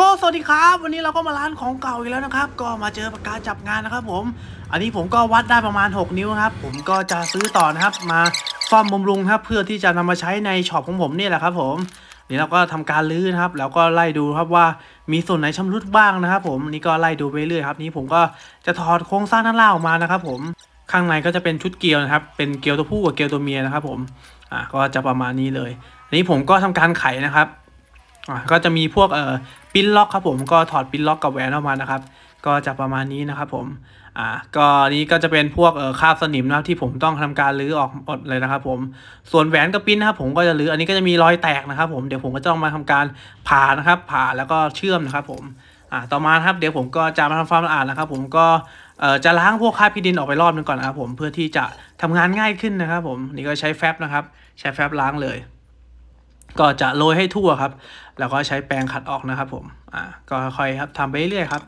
ก็สวัสดีครับวันนี้เราก็มาร้านของเก่าอีกแล้วนะครับ ก็มาเจอปากกาจับงานนะครับ ผม อันนี้ผมก็วัดได้ประมาณ 6 นิ้วครับ ผมก็จะซื้อต่อนะครับ มาซ่อมบำรุงครับ เพื่อที่จะนำมาใช้ในช็อปของผมนี่แหละครับผมนี่เราก็ทำการลื้อนะครับ แล้วก็ไล่ดูครับว่ามีส่วนไหนชำรุดบ้างนะครับ ผมนี่ก็ไล่ดูไปเรื่อยครับ นี้ผมก็จะถอดโครงสร้างด้านล่างออกมานะครับ ผมข้างในก็จะเป็นชุดเกลียวนะครับ เป็นเกลียวตัวผู้กับเกลียวตัวเมียนะครับ ผมอ่ะก็จะประมาณนี้เลยอันนี้ผมก็ทำการไขนะครับก็จะมีพวกเอ่อปิ้นล็อกครับผมก็ถอดปิ้นล็อกกับแหวนออกมานะครับก็จะประมาณนี้นะครับผมอ่าก็นี้ก็จะเป็นพวกเอ่อคาบสนิมนะที่ผมต้องทำการรื้อออกหมดเลยนะครับผมส่วนแหวนกับปิ้นนะครับผมก็จะรื้ออันนี้ก็จะมีรอยแตกนะครับผมเดี๋ยวผมก็จะต้องมาทำการผ่านะครับผ่าแล้วก็เชื่อมนะครับผมอ่าต่อมาครับเดี๋ยวผมก็จะมาทำความสะอาดนะครับผมก็เอ่อจะล้างพวกคาบพิดินออกไปรอบนึงก่อนนะครับผมเพื่อที่จะทำงานง่ายขึ้นนะครับผมนี่ก็ใช้แฟบนะครับใช้แฟบล้างเลยก็จะโรยให้ทั่วครับ แล้วก็ใช้แปรงขัดออกนะครับ ผม อ่า ก็ค่อยครับทำไปเรื่อยครับ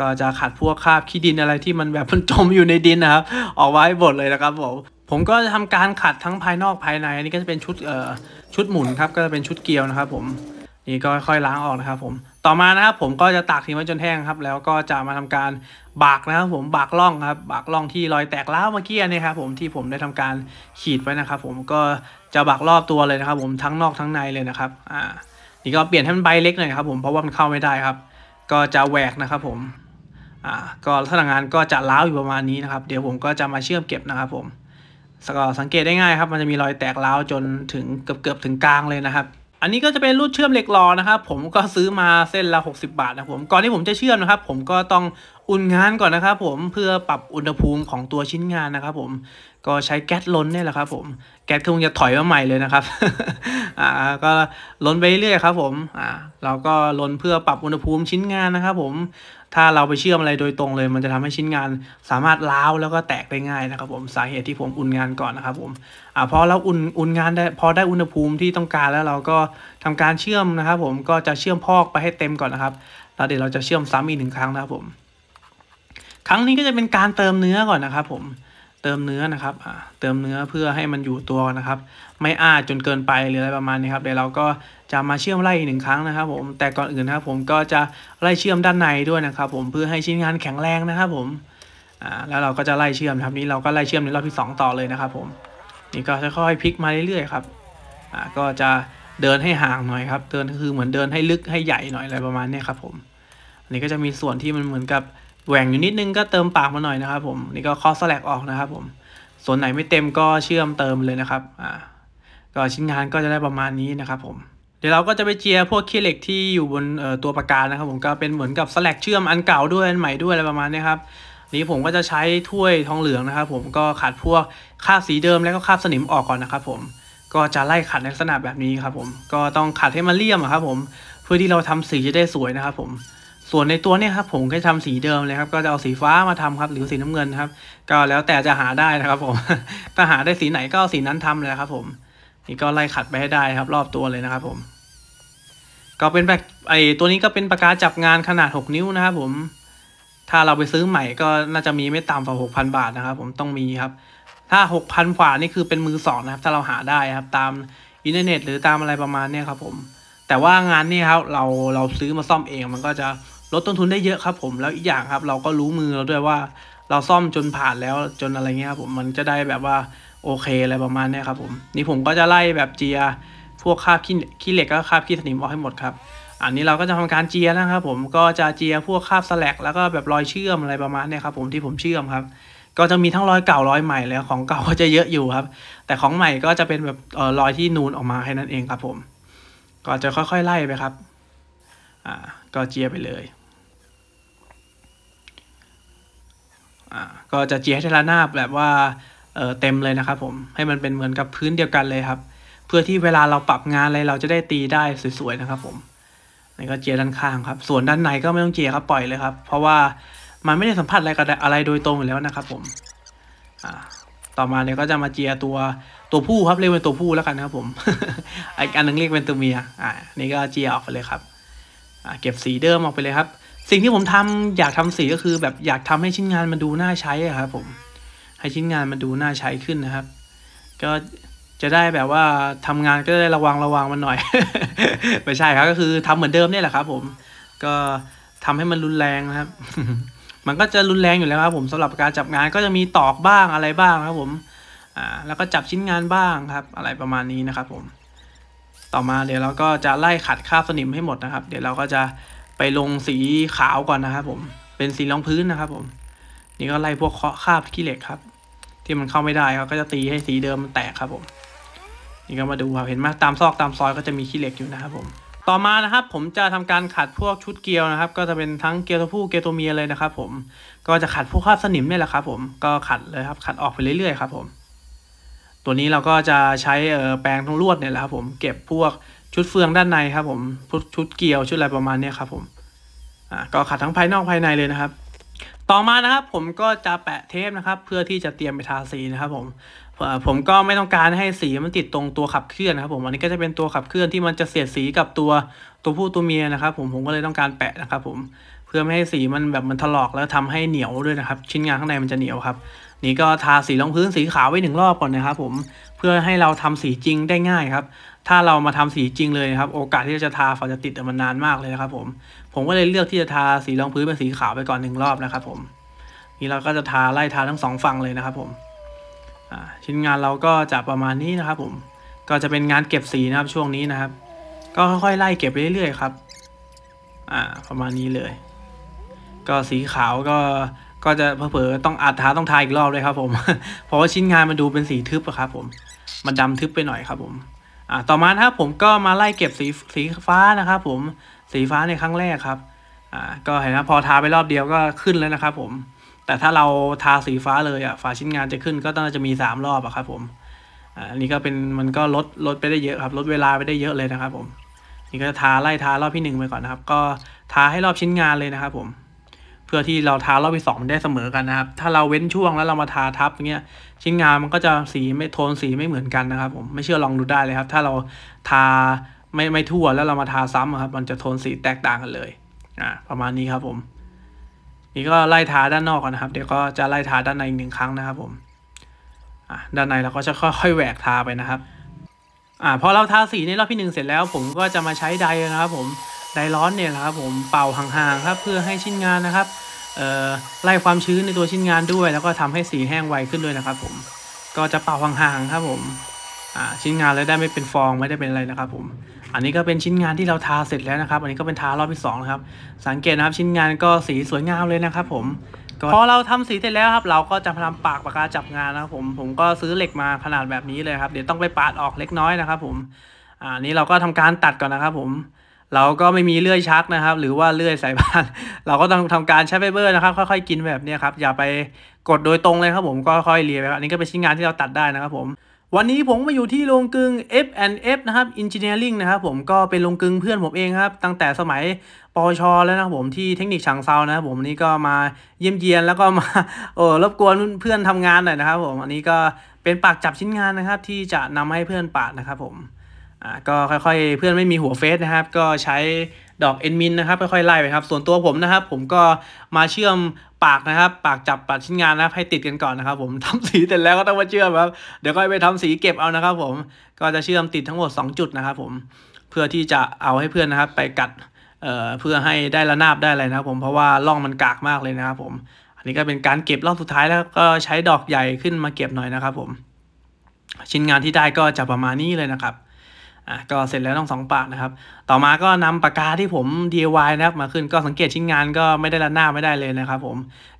ก็จะขัดพวกคราบขี้ดินอะไรที่มันแบบมันจมอยู่ในดินนะครับ ออกไว้บดเลยนะครับ ผม ผมก็จะทำการขัดทั้งภายนอกภายใน อันนี้ก็จะเป็นชุดเอ่อชุดหมุนครับ ก็จะเป็นชุดเกลียวนะครับ ผม นี่ก็ค่อยล้างออกนะครับ ผม ต่อมานะครับผมก็จะตากทิ้งไว้จนแห้งครับ แล้วก็จะมาทำการบากนะครับผม บากล่องครับ บากล่องที่รอยแตกเล้าเมื่อกี้นี่ครับ ผม ที่ผมได้ทำการขีดไว้นะครับ ผม ก็จะบักรอบตัวเลยนะครับผมทั้งนอกทั้งในเลยนะครับอ่านี่ก็เปลี่ยนให้มันใบเล็กหน่อยครับ ผมเพราะว่ามันเข้าไม่ได้ครับ ก็จะแหวกนะครับ ผมอ่าก็พลังงานก็จะล้าวอยู่ประมาณนี้นะครับ เดี๋ยวผมก็จะมาเชื่อมเก็บนะครับ ผมก็สังเกตได้ง่ายครับ มันจะมีรอยแตกล้าวจนถึงเกือบเกือบถึงกลางเลยนะครับ อันนี้ก็จะเป็นรูดเชื่อมเหล็กรอนะครับ ผมก็ซื้อมาเส้นละ 60 บาทนะผมก่อนที่ผมจะเชื่อมนะครับ ผมก็ต้องอุ่นงานก่อนนะครับ ผมเพื่อปรับอุณหภูมิของตัวชิ้นงานนะครับ ผมก็ใช้แก๊สล้นเนี่ยแหละครับผม แก๊สคงจะถอยมาใหม่เลยนะครับ อ่า ก็ล้นไปเรื่อยครับผม อ่า เราก็ล้นเพื่อปรับอุณหภูมิชิ้นงานนะครับผม ถ้าเราไปเชื่อมอะไรโดยตรงเลย มันจะทำให้ชิ้นงานสามารถล้าวแล้วก็แตกได้ง่ายนะครับ ผมสาเหตุที่ผมอุ่นงานก่อนนะครับผม อ่าพอเราอุ่นอุ่นงานได้พอได้อุณหภูมิที่ต้องการแล้วเราก็ทำการเชื่อมนะครับผมก็จะเชื่อมพอกไปให้เต็มก่อนนะครับแล้วเดี๋ยวเราจะเชื่อมซ้ำอีกหนึ่งครั้งนะครับผม ครั้งนี้ก็จะเป็นการเติมเนื้อก่อนนะครับผมเติมเนื้อนะครับเติมเนื้อเพื่อให้มันอยู่ตัวนะครับ ไม่อาจนเกินไปหรืออะไรประมาณนี้ครับ เดี๋ยวเราก็จะมาเชื่อมไล่หนึ่งครั้งนะครับ ผม แต่ก่อนอื่นนะครับผมก็จะไล่เชื่อมด้านในด้วยนะครับ ผม เพื่อให้ชิ้นงานแข็งแรงนะครับผม อ่า แล้วเราก็จะไล่เชื่อมครับนี้เราก็ไล่เชื่อมในรอบที่ 2 ต่อเลยนะครับ ผม นี่ก็ค่อยๆพลิกมาเรื่อยๆครับ อ่า ก็จะเดินให้ห่างหน่อยครับ เดินคือเหมือนเดินให้ลึกให้ใหญ่หน่อยอะไรประมาณนี้ครับผม อันนี้ก็จะมีส่วนที่มันเหมือนกับแหว่งอยู่นิดนึงก็เติมปากมาหน่อยนะครับ ผมนี่ก็คอสแลกออกนะครับ ผม ส่วนไหนไม่เต็มก็เชื่อมเติมเลยนะครับอ่าก็ชิ้นงานก็จะได้ประมาณนี้นะครับผม เดี๋ยวเราก็จะไปเจียพวกขี้เหล็กที่อยู่บนตัวประกานะครับ ผมก็เป็นเหมือนกับสลักเชื่อมอันเก่าด้วยอันใหม่ด้วยอะไรประมาณนี้ครับนี้ผมก็จะใช้ถ้วยทองเหลืองนะครับ ผมก็ขัดพวกคาบสีเดิมแล้วก็คาบสนิมออกก่อนนะครับผมก็จะไล่ขัดในลักษณะแบบนี้ครับผม ก็ต้องขัดให้มันเลี่ยมครับผมเพื่อที่เราทำสีจะได้สวยนะครับผมส่วนในตัวเนี่ยครับผมก็ทำสีเดิมเลยครับ ก็จะเอาสีฟ้ามาทำครับ หรือสีน้ำเงินครับ ก็แล้วแต่จะหาได้นะครับผมถ้าหาได้สีไหนก็เอาสีนั้นทำเลยครับ ผม นี่ก็ไล่ขัดไปให้ได้ครับ รอบตัวเลยนะครับผม ก็เป็นแบบไอตัวนี้ก็เป็นปากกาจับงานขนาด 6 นิ้วนะครับผม ถ้าเราไปซื้อใหม่ก็น่าจะมีไม่ต่ำกว่าหกพันบาทนะครับผมต้องมีครับ ถ้า6พันกว่านี่คือเป็นมือสองนะครับ ถ้าเราหาได้ครับ ตามอินเทอร์เน็ตหรือตามอะไรประมาณนี้ครับผม แต่ว่างานนี่ครับ เราเราซื้อมาซ่อมเอง มันก็จะลดต้นทุนได้เยอะครับผมแล้วอีกอย่างครับ เราก็รู้มือเราด้วยว่าเราซ่อมจนผ่านแล้วจนอะไรเงี้ยครับผมมันจะได้แบบว่าโอเค อะไรประมาณนี้ครับผมนี่ผมก็จะไล่แบบเจียพวกคาบขี้เหล็กก็คาบขี้สนิมออกให้หมดครับอันนี้เราก็จะทำการเจียนะครับผมก็จะเจียพวกคาบสลักแล้วก็แบบรอยเชื่อมอะไรประมาณนี้ครับผมที่ผมเชื่อมครับ ก็จะมีทั้งรอยเก่ารอยใหม่แล้ว ของเก่าก็จะเยอะอยู่ครับ แต่ของใหม่ก็จะเป็นแบบออรอยที่นูนออกมาแค่นั้นเองครับผม ก็จะค่อยๆไล่ไปครับ อ่าก็เจียไปเลยก็จะเจียให้ระนาบแบบว่าเเต็มเลยนะครับผมให้มันเป็นเหมือนกับพื้นเดียวกันเลยครับ เพื่อที่เวลาเราปรับงานอะไรเราจะได้ตีได้สวยๆนะครับ ผมนี่ก็เจียด้านข้างครับ ส่วนด้านในก็ไม่ต้องเจียครับปล่อยเลยครับ เพราะว่ามันไม่ได้สัมผัสอะไรกับอะไรโดยตรงอยู่แล้วนะครับผมต่อมาเนี่ยก็จะมาเจียตัวตัวผู้ครับเรียกเป็นตัวผู้แล้วกันนะครับผมอีกอันนึงเรียกเป็นตัวเมียอ่านี่ก็เจียออกไปเลยครับเก็บสีเดิมออกไปเลยครับสิ่งที่ผมทำอยากทำสีก็คือ แบบอยากทำให้ชิ้นงานมันดูน่าใช้ครับผม ให้ชิ้นงานมันดูน่าใช้ขึ้นนะครับ ก็จะได้แบบว่า ทำงานก็ได้ระวังระวังมันหน่อยไม่ใช่ครับ ก็คือทำเหมือนเดิมนี่แหละครับ ผม ก็ทำให้มันรุนแรงนะครับ มันก็จะรุนแรงอยู่แล้วครับ ผมสำหรับการจับงานก็จะมีตอกบ้างอะไรบ้างครับ ผม อ่า แล้วก็จับชิ้นงานบ้างครับ อะไรประมาณนี้นะครับผม ต่อมาเดี๋ยวเราก็จะไล่ขัดคราบสนิมให้หมดนะครับ เดี๋ยวเราก็จะไปลงสีขาวก่อนนะครับผม เป็นสีรองพื้นนะครับผม นี่ก็ไล่พวกเคาะคาบขี้เหล็กครับ ที่มันเข้าไม่ได้เขาก็จะตีให้สีเดิมมันแตกครับผม นี่ก็มาดูครับ เห็นไหมตามซอกตามซอยก็จะมีขี้เหล็กอยู่นะครับผม ต่อมานะครับ ผมจะทำการขัดพวกชุดเกียวนะครับ ก็จะเป็นทั้งเกียวตัวผู้เกียวตัวเมียเลยนะครับผม ก็จะขัดพวกคราบสนิมเนี่ยแหละครับผม ก็ขัดเลยครับ ขัดออกไปเรื่อยๆครับผม ตัวนี้เราก็จะใช้แปรงทั้งลวดเนี่ยแหละครับผม เก็บพวกชุดเฟืองด้านในครับผมชุดเกียวชุดอะไรประมาณนี้ครับผมอ่าก็ขัดทั้งภายนอกภายในเลยนะครับ ต่อมานะครับผมก็จะแปะเทปนะครับ เพื่อที่จะเตรียมไปทาสีนะครับผมผมก็ไม่ต้องการให้สีมันติดตรงตัวขับเคลื่อนนะครับผมอันนี้ก็จะเป็นตัวขับเคลื่อนที่มันจะเสียดสีกับตัวตัวผู้ตัวเมียนะครับผมผมก็เลยต้องการแปะนะครับผมเพื่อไม่ให้สีมันแบบมันถลอกแล้วทำให้เหนียวด้วยนะครับชิ้นงานข้างในมันจะเหนียวครับ นี่ก็ทาสีรองพื้นสีขาวไว้หนึ่งรอบก่อนนะครับผมเพื่อให้เราทำสีจริงได้ง่ายครับ ถ้าเรามาทำสีจริงเลยครับ โอกาสที่จะทาฝาจะติดมันนานมากเลยครับ ผม ผมก็เลยเลือกที่จะทาสีรองพื้นเป็นสีขาวไปก่อนหนึ่งรอบนะครับผม นี่เราก็จะทาไล่ทาทั้งสองฝั่งเลยนะครับ ผมชิ้นงานเราก็จะประมาณนี้นะครับผม ก็จะเป็นงานเก็บสีนะครับ ช่วงนี้นะครับ ก็ค่อยๆไล่เก็บไปเรื่อยๆครับ อ่า ประมาณนี้เลย ก็สีขาวก็ก็จะเผลอต้องอัดท้าต้องทายอีกรอบเลยครับผมเพราะว่าชิ้นงานมันดูเป็นสีทึบอะครับผมมันดำทึบไปหน่อยครับผม อ่าต่อมาครับผมก็มาไล่เก็บสีสีฟ้านะครับผมสีฟ้าในครั้งแรกครับ อ่า ก็เห็นนะพอทาไปรอบเดียวก็ขึ้นแล้วนะครับผม แต่ถ้าเราทาสีฟ้าเลยอะฝาชิ้นงานจะขึ้นก็ต้องจะมี3รอบอะครับผมอ่านี่ก็เป็นมันก็ลดลดไปได้เยอะครับ ลดเวลาไปได้เยอะเลยนะครับผม นี่ก็ทาไล่ทารอบที่1ไปก่อนนะครับก็ทาให้รอบชิ้นงานเลยนะครับผมเพื่อที่เราทารอบที่สองมันได้เสมอกันนะครับ ถ้าเราเว้นช่วงแล้วเรามาทาทับเงี้ยชิ้นงานมันก็จะสีไม่โทนสีไม่เหมือนกันนะครับ ผม ไม่เชื่อลองดูได้เลยครับ ถ้าเราทาไม่ไม่ทั่วแล้วเรามาทาซ้ำครับ มันจะโทนสีแตกต่างกันเลยอ่าประมาณนี้ครับผม นี่ก็ไล่ทาด้านนอกก่อนนะครับ เดี๋ยวก็จะไล่ทาด้านในอีกหนึ่งครั้งนะครับ ผมอ่าด้านในเราก็จะค่อยๆแหวกทาไปนะครับอ่าพอเราทาสีในรอบที่หนึ่งเสร็จแล้ว ผมก็จะมาใช้ไดนะครับ ผมไดร้อนเนี่ยนะครับ ผมเป่าห่างๆครับ เพื่อให้ชิ้นงานนะครับไล่ความชื้นในตัวชิ้นงานด้วย แล้วก็ทำให้สีแห้งไวขึ้นด้วยนะครับ ผมก็จะเป่าห่างๆครับผมชิ้นงานเลยได้ไม่เป็นฟองไม่ได้เป็นอะไรนะครับ ผม อันนี้ก็เป็นชิ้นงานที่เราทาเสร็จแล้วนะครับ อันนี้ก็เป็นทารอบที่2นะครับสังเกตนะครับชิ้นงานก็สีสวยงามเลยนะครับ ผมพอเราทำสีเสร็จแล้วครับ เราก็จะทำปากปากกาจับงานนะครับ ผมผมก็ซื้อเหล็กมาขนาดแบบนี้เลยครับ เดี๋ยวต้องไปปาดออกเล็กน้อยนะครับ ผมอันนี้เราก็ทำการตัดก่อนนะครับ ผมเราก็ไม่มีเลื่อยชักนะครับ หรือว่าเลื่อยสายพานเราก็ต้องทำการใช้ไฟเบอร์นะครับ ค่อย ๆกินแบบนี้ครับอย่าไปกดโดยตรงเลยครับ ผมก็ค่อยเลียไปครับนี่ก็เป็นชิ้นงานที่เราตัดได้นะครับผมวันนี้ผมมาอยู่ที่โรงกึง F&F นะครับ Engineering นะครับ ผมก็เป็นโรงกึงเพื่อนผมเองครับตั้งแต่สมัยปอชแล้วนะครับผมที่เทคนิคฉางเซานะครับผมนี่ก็มาเยี่ยมเยียน แล้วก็มาเออรบกวนเพื่อนทำงานหน่อยนะครับ ผมอันนี้ก็เป็นปากจับชิ้นงานนะครับ ที่จะนำให้เพื่อนปาดนะครับ ผมอ่าก็ค่อยๆ เพื่อนไม่มีหัวเฟสนะครับก็ใช้ดอกเอ็นมินนะครับค่อยๆ ไล่ไปครับส่วนตัวผมนะครับ ผมก็มาเชื่อมปากนะครับ ปากจับปากชิ้นงานนะครับ ให้ติดกันก่อนนะครับ ผมทำสีเสร็จแล้วก็ต้องมาเชื่อมครับเดี๋ยวก็ไปทำสีเก็บเอานะครับ ผมก็จะเชื่อมติดทั้งหมด2 จุดนะครับผมเพื่อที่จะเอาให้เพื่อนนะครับ ไปกัดเอ่อเพื่อให้ได้ระนาบได้อะไรนะครับ ผมเพราะว่าร่องมันกากมากเลยนะครับผม อันนี้ก็เป็นการเก็บรอบสุดท้ายแล้ว ก็ใช้ดอกใหญ่ขึ้นมาเก็บหน่อยนะครับ ผม ชิ้นงานที่ได้ก็จะประมาณนี้เลยนะครับอ่ะก็เสร็จแล้วต้องสองปากนะครับต่อมาก็นำปากกาที่ผม DIY นะครับ มาขึ้นก็สังเกตชิ้นงานก็ไม่ได้ละหน้าไม่ได้เลยนะครับ ผม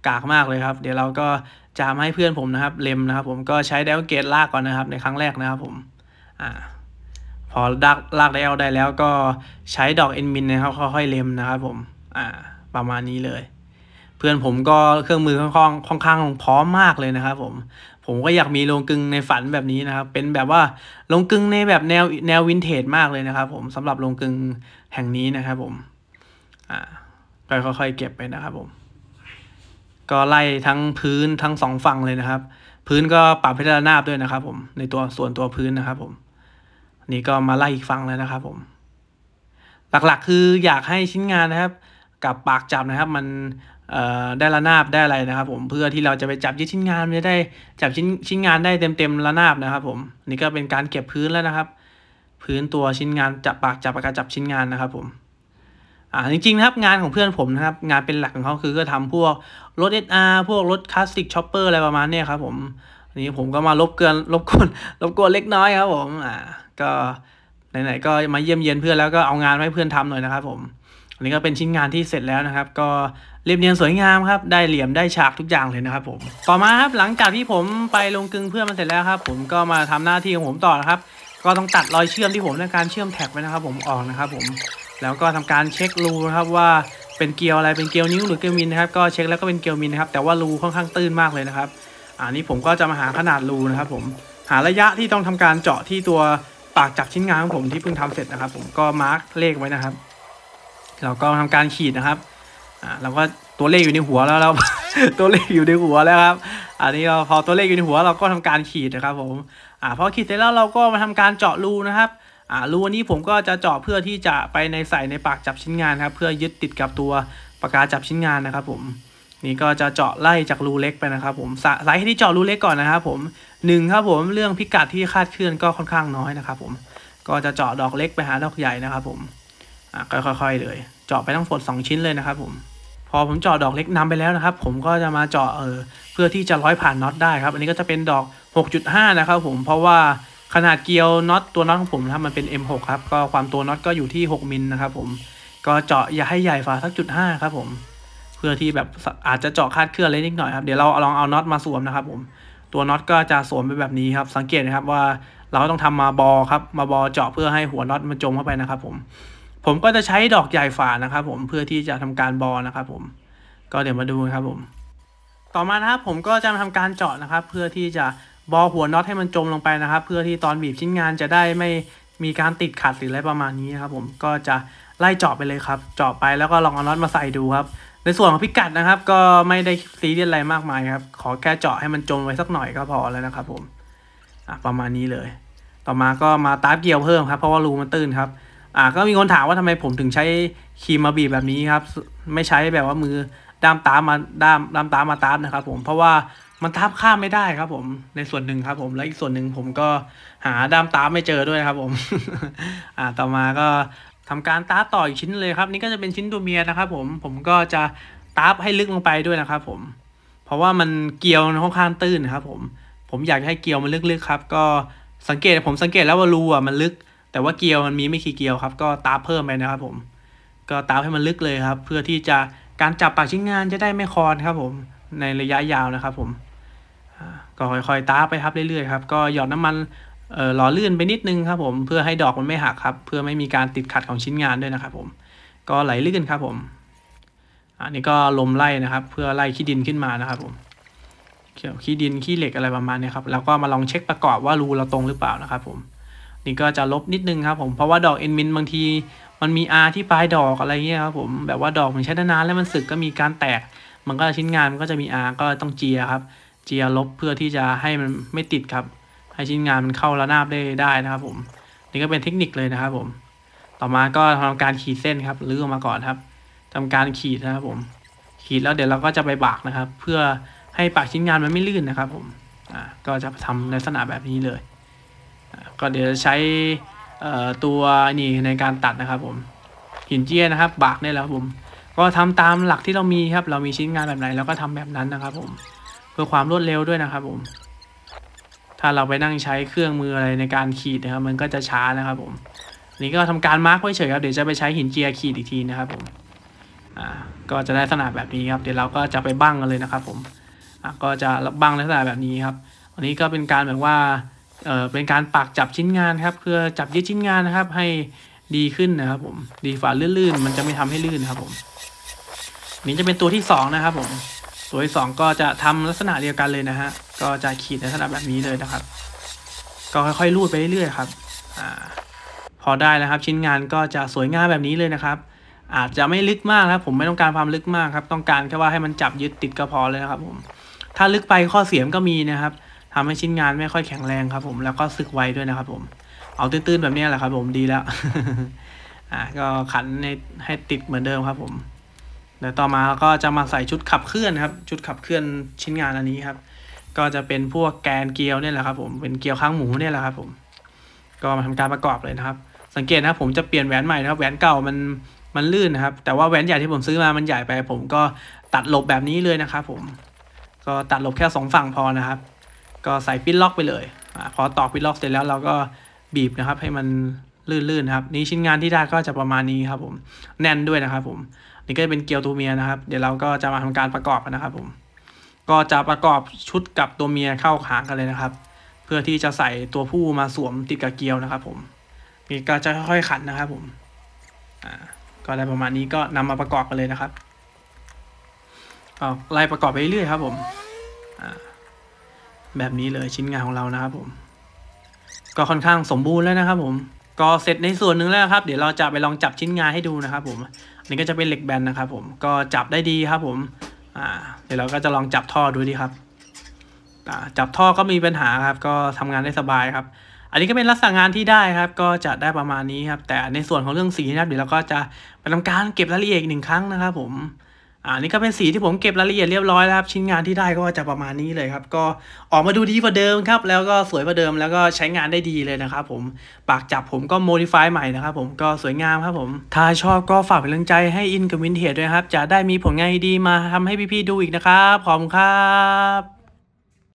กากมากเลยครับ เดี๋ยวเราก็จะให้เพื่อนผมนะครับเล็มนะครับ ผมก็ใช้เดลเกตลากก่อนนะครับ ในครั้งแรกนะครับ ผมอ่าพอดากลากไดลได้แล้ว ก็ใช้ดอกเอ็นมินนะครับ ค่อยๆเล็มนะครับ ผมอ่าประมาณนี้เลย เพื่อนผมก็เครื่องมือค่อนข้างค่อนข้างพร้อมมากเลยนะครับ ผมผมก็อยากมีโรงกึงในฝันแบบนี้นะครับ เป็นแบบว่าโรงกึงในแบบแนวแนววินเทจมากเลยนะครับ ผมสำหรับโรงกึงแห่งนี้นะครับ ผม อ่าก็ค่อยๆ เก็บไปนะครับ ผม ก็ไล่ทั้งพื้นทั้งสองฝั่งเลยนะครับ พื้นก็ปรับให้ระนาบด้วยนะครับ ผม ในตัวส่วนตัวพื้นนะครับ ผม นี่ก็มาไล่อีกฝั่งแล้วนะครับ ผม หลักๆ คืออยากให้ชิ้นงานนะครับ กับปากจับนะครับ มันได้ระนาบได้อะไรนะครับผมเพื่อที่เราจะไปจับยึดชิ้นงานจะได้จับชิ้นชิ้นงานได้เต็มเต็มระนาบนะครับผม นี่ก็เป็นการเก็บพื้นแล้วนะครับ พื้นตัวชิ้นงานจับปากจับปากกาจับชิ้นงานนะครับผม อ่าจริงๆนะครับงานของเพื่อนผมนะครับงานเป็นหลักของเขาคือก็ทำพวกรถร์พวกรถคลาสสิกช็อปเปอร์อะไรประมาณนี้ครับผมนี้ผมก็มาลบเกินลบกวนลบกวนเล็กน้อยครับผมอ่า ก็ไหนๆก็มาเยี่ยมเยียนเพื่อนแล้วก็เอางานให้เพื่อนทำหน่อยนะครับผมอันนี้ก็เป็นชิ้นงานที่เสร็จแล้วนะครับ ก็เรียบเนียนสวยงามครับได้เหลี่ยมได้ฉากทุกอย่างเลยนะครับผมต่อมาครับหลังจากที่ผมไปลงกึงเพื่อมันเสร็จแล้วครับผมก็มาทำหน้าที่ของผมต่อนะครับ ก็ต้องตัดรอยเชื่อมที่ผมในการเชื่อมแท็กไว้นะครับ ผมออกนะครับ ผมแล้วก็ทำการเช็ครูนะครับว่าเป็นเกลียวอะไรเป็นเกลียวนิ้วหรือเกลียวมินนะครับก็เช็คแล้วก็เป็นเกลียวมินนะครับแต่ว่ารูค่อนข้างตื้นมากเลยนะครับอันนี้ผมก็จะมาหาขนาดรูนะครับ ผมหาระยะที่ต้องทำการเจาะที่ตัวปากจากชิ้นงานของผมที่เพิ่งทำเสร็จนะครับ ผมก็มาร์กเลขไว้นะครับเราก็ทำการขีดนะครับ อ่าเราก็ตัวเลขอยู่ในหัวแล้วเรา ตัวเลขอยู่ในหัวแล้วครับ อันนี้เราพอตัวเลขอยู่ในหัว เราก็ทำการขีดนะครับ ผม อ่าพอขีดเสร็จแล้วเราก็มาทำการเจาะรูนะครับ อ่ารูนี้ผมก็จะเจาะเพื่อที่จะไปในใส่ในปากจับชิ้นงานครับ เพื่อยึดติดกับตัวปากกาจับชิ้นงานนะครับ ผม นี่ก็จะเจาะไล่จากรูเล็กไปนะครับ ผมสายให้ที่เจาะรูเล็กก่อนนะครับ ผมหนึ่งครับผมเรื่องพิกัดที่คาดเคลื่อนก็ค่อนข้างน้อยนะครับ ผม ก็จะเจาะดอกเล็กไปหาดอกใหญ่นะครับผมก็ค่อยๆ เลยเจาะไปทั้งหมด2ชิ้นเลยนะครับ ผม พอผมเจาะดอกเล็กนำไปแล้วนะครับ ผมก็จะมาเจาะเออเพื่อที่จะร้อยผ่านน็อตได้ครับ อันนี้ก็จะเป็นดอก 6.5 นะครับผม เพราะว่าขนาดเกลียวน็อตตัวน็อตของผมนะครับมันเป็น M6 ครับก็ความตัวน็อตก็อยู่ที่ 6มิลนะครับผมก็เจาะอย่าให้ใหญ่ฝาสักจุดห้าครับผม เพื่อที่แบบอาจจะเจาะคาดเคลื่อนเล็กนิดหน่อยครับเดี๋ยวเราลองเอาน็อตมาสวมนะครับ ผมตัวน็อตก็จะสวมไปแบบนี้ครับ สังเกตนะครับว่า เราต้องทำมาบอครับ มาบอเจาะเพื่อให้หัวน็อตมันจมเข้าไปนะครับ ผมผมก็จะใช้ดอกใหญ่ฝานะครับ ผมเพื่อที่จะทำการบอลนะครับ ผมก็เดี๋ยวมาดูครับ ผม ต่อมานะครับผมก็จะทำการเจาะนะครับ เพื่อที่จะบอหัวน็อตให้มันจมลงไปนะครับ เพื่อที่ตอนบีบชิ้นงานจะได้ไม่มีการติดขัดหรืออะไรประมาณนี้ครับ ผมก็จะไล่เจาะไปเลยครับ เจาะไปแล้วก็ลองเอาน็อตมาใส่ดูครับ ในส่วนของพิกัดนะครับ ก็ไม่ได้ซีเรียสอะไรมากมายครับ ขอแค่เจาะให้มันจมไว้สักหน่อยก็พอแล้วนะครับ ผมประมาณนี้เลย ต่อมาก็มาตาร์เกียวเพิ่มครับ เพราะว่ารูมันตื้นครับอ่าก็มีคนถามว่าทำไมผมถึงใช้ครีมมาบีบแบบนี้ครับ ไม่ใช้แบบว่ามือด้ามตามมาด้ามด้ามตามมาตามนะครับผมเพราะว่ามันทับข้ามไม่ได้ครับ ผมในส่วนหนึ่งครับ ผมและอีกส่วนหนึ่งผมก็หาด้ามตามไม่เจอด้วยครับ ผม อ่าต่อมาก็ทำการตาต่ออีกชิ้นเลยครับ นี่ก็จะเป็นชิ้นตัวเมียนะครับผมผมก็จะตาให้ลึกลงไปด้วยนะครับผม เพราะว่ามันเกลียวค่อนข้างตื้นนะครับ ผม ผมอยากให้เกลียวมันลึกๆครับก็สังเกตผมสังเกตแล้วว่ารูอ่ะมันลึกแต่ว่าเกียวมันมีไม่ขี่เกียวครับก็ตาเพิ่มไปนะครับ ผม ก็ตาให้มันลึกเลยครับ เพื่อที่จะการจับปากชิ้นงานจะได้ไม่คอนครับ ผมในระยะยาวนะครับผมก็ค่อยๆตาไปครับเรื่อยๆครับก็หยอดน้ำมันหล่อลื่นไปนิดนึงครับ ผมเพื่อให้ดอกมันไม่หักครับ เพื่อไม่มีการติดขัดของชิ้นงานด้วยนะครับ ผมก็ไหลลื่นครับผมอันนี้ก็ลมไล่นะครับ เพื่อไล่ขี้ดินขึ้นมานะครับผมขี้ดินขี้เหล็กอะไรประมาณนี้ครับ แล้วก็มาลองเช็คประกอบว่ารูเราตรงหรือเปล่านะครับผมนี่ก็จะลบนิดนึงครับผมเพราะว่า ดอกเอ็นมินบางที มันมี R ที่ปลายดอกอะไรเงี้ยครับผมแบบว่าดอกมันใช้นานแล้วมันสึกก็มีการแตก มันก็ชิ้นงานมันก็จะมี R ก็ต้องเจียครับเจียลบเพื่อที่จะให้มันไม่ติดครับให้ชิ้นงานมันเข้าระนาบได้ได้นะครับ ผมนี่ก็เป็นเทคนิคเลยนะครับ ผม ต่อมาก็ทำการขีดเส้นครับลื้อออกมาก่อนครับ ทำการขีดนะครับ ผม ขีดแล้วเดี๋ยวเราก็จะไปบากนะครับ เพื่อให้ปากชิ้นงานมันไม่ลื่นนะครับ ผมอ่าก็จะทำลักษณะแบบนี้เลยก็เดี๋ยวจะใช้ตัวนี่ในการตัดนะครับผม หินเจี้ยนะครับบากได้แล้วผมก็ทำตามหลักที่เรามีครับเรามีชิ้นงานแบบไหนเราก็ทำแบบนั้นนะครับผม เพื่อความรวดเร็วด้วยนะครับผม ถ้าเราไปนั่งใช้เครื่องมืออะไรในการขีดนะครับ มันก็จะช้านะครับผมนี่ก็ทำการมาร์กไว้เฉยครับเดี๋ยวจะไปใช้หินเจียขีดอีกทีนะครับผมอ่าก็จะได้ลักษณะแบบนี้ครับ เดี๋ยวเราก็จะไปบั้งกันเลยนะครับ ผมอ่าก็จะบั้งลักษณะแบบนี้ครับอันนี้ก็เป็นการแบบว่าเป็นการปักจับชิ้นงานครับ เพื่อจับยึดชิ้นงานนะครับ ให้ดีขึ้นนะครับผม ดีฝาลื่นๆมันจะไม่ทำให้ลื่นครับ ผม นี่จะเป็นตัวที่สองนะครับ ผมตัวที่สองก็จะทำลักษณะเดียวกันเลยนะฮะ ก็จะขีดลักษณะแบบนี้เลยนะครับ ก็ค่อยๆรูดไปเรื่อยๆครับอพอได้แล้วครับ ชิ้นงานก็จะสวยงามแบบนี้เลยนะครับ อาจจะไม่ลึกมากครับ ผมไม่ต้องการความลึกมากครับ ต้องการแค่ว่าให้มันจับยึดติดก็พอเลยนะครับ ผม ถ้าลึกไปข้อเสียมก็มีนะครับทำให้ชิ้นงานไม่ค่อยแข็งแรงครับ ผมแล้วก็สึกไวด้วยนะครับ ผมเอาตื้นๆแบบนี้แหละครับ ผมดีแล้วอ่าก็ขันให้ให้ติดเหมือนเดิมครับ ผมเดี๋ยวต่อมาก็จะมาใส่ชุดขับเคลื่อนครับ ชุดขับเคลื่อนชิ้นงานอันนี้ครับ ก็จะเป็นพวกแกนเกลียวเนี่ยแหละครับผมเป็นเกลียวข้างหมูเนี่ยแหละครับ ผม ก็มาทำการประกอบเลยนะครับ สังเกตนะผมจะเปลี่ยนแหวนใหม่นะครับแหวนเก่ามันมันลื่นนะครับ แต่ว่าแหวนใหญ่ที่ผมซื้อมามันใหญ่ไป ผมก็ตัดหลบแบบนี้เลยนะครับผม ก็ตัดหลบแค่สองฝั่งพอนะครับก็ใส่ปิดล็อกไปเลยอพอตอกปิดล็อกเสร็จแล้วเราก็บีบนะครับ ให้มันลื่นๆนะครับ นี้ชิ้นงานที่ได้ก็จะประมาณนี้ครับ ผม แน่นด้วยนะครับ ผมนี่ก็จะเป็นเกลียวตัวเมียนะครับ เดี๋ยวเราก็จะมาทำการประกอบกันนะครับ ผม ก็จะประกอบชุดกับตัวเมียเข้าขางกันเลยนะครับ เพื่อที่จะใส่ตัวผู้มาสวมติดกับเกลียวนะครับ ผมนี่ก็จะค่อยๆขัดนะครับผม อ่า ก็ได้ประมาณนี้ก็นำมาประกอบกันเลยนะครับไล่ประกอบไปเรื่อยครับ ผมแบบนี้เลยชิ้นงานของเรานะครับผม ก็ค่อนข้างสมบูรณ์แล้วนะครับ ผมก็เสร็จในส่วนหนึ่งแล้วครับ เดี๋ยวเราจะไปลองจับชิ้นงานให้ดูนะครับ ผม อันนี้ก็จะเป็นเหล็กแบนนะครับ ผมก็จับได้ดีครับ ผม อ่า เดี๋ยวเราก็จะลองจับท่อดูดีครับจับท่อก็มีปัญหาครับ ก็ทำงานได้สบายครับ อันนี้ก็เป็นลักษณะงานที่ได้ครับ ก็จะได้ประมาณนี้ครับ แต่ในส่วนของเรื่องสีนะครับเดี๋ยวเราก็จะไปทำการเก็บรายละเอียดหนึ่งครั้งนะครับ ผมอันนี้ก็เป็นสีที่ผมเก็บรายละเอียดเรียบร้อยแล้วครับชิ้นงานที่ได้ก็จะประมาณนี้เลยครับ ก็ออกมาดูดีกว่าเดิมครับแล้วก็สวยกว่าเดิมแล้วก็ใช้งานได้ดีเลยนะครับ ผมปากจับผมก็โมดิฟายใหม่นะครับ ผมก็สวยงามครับผมถ้าชอบก็ฝากเป็นกำลังใจให้อินกับวินเทจด้วยครับจะได้มีผลงานดีมาทำให้พี่ๆดูอีกนะครับขอบคุณครับ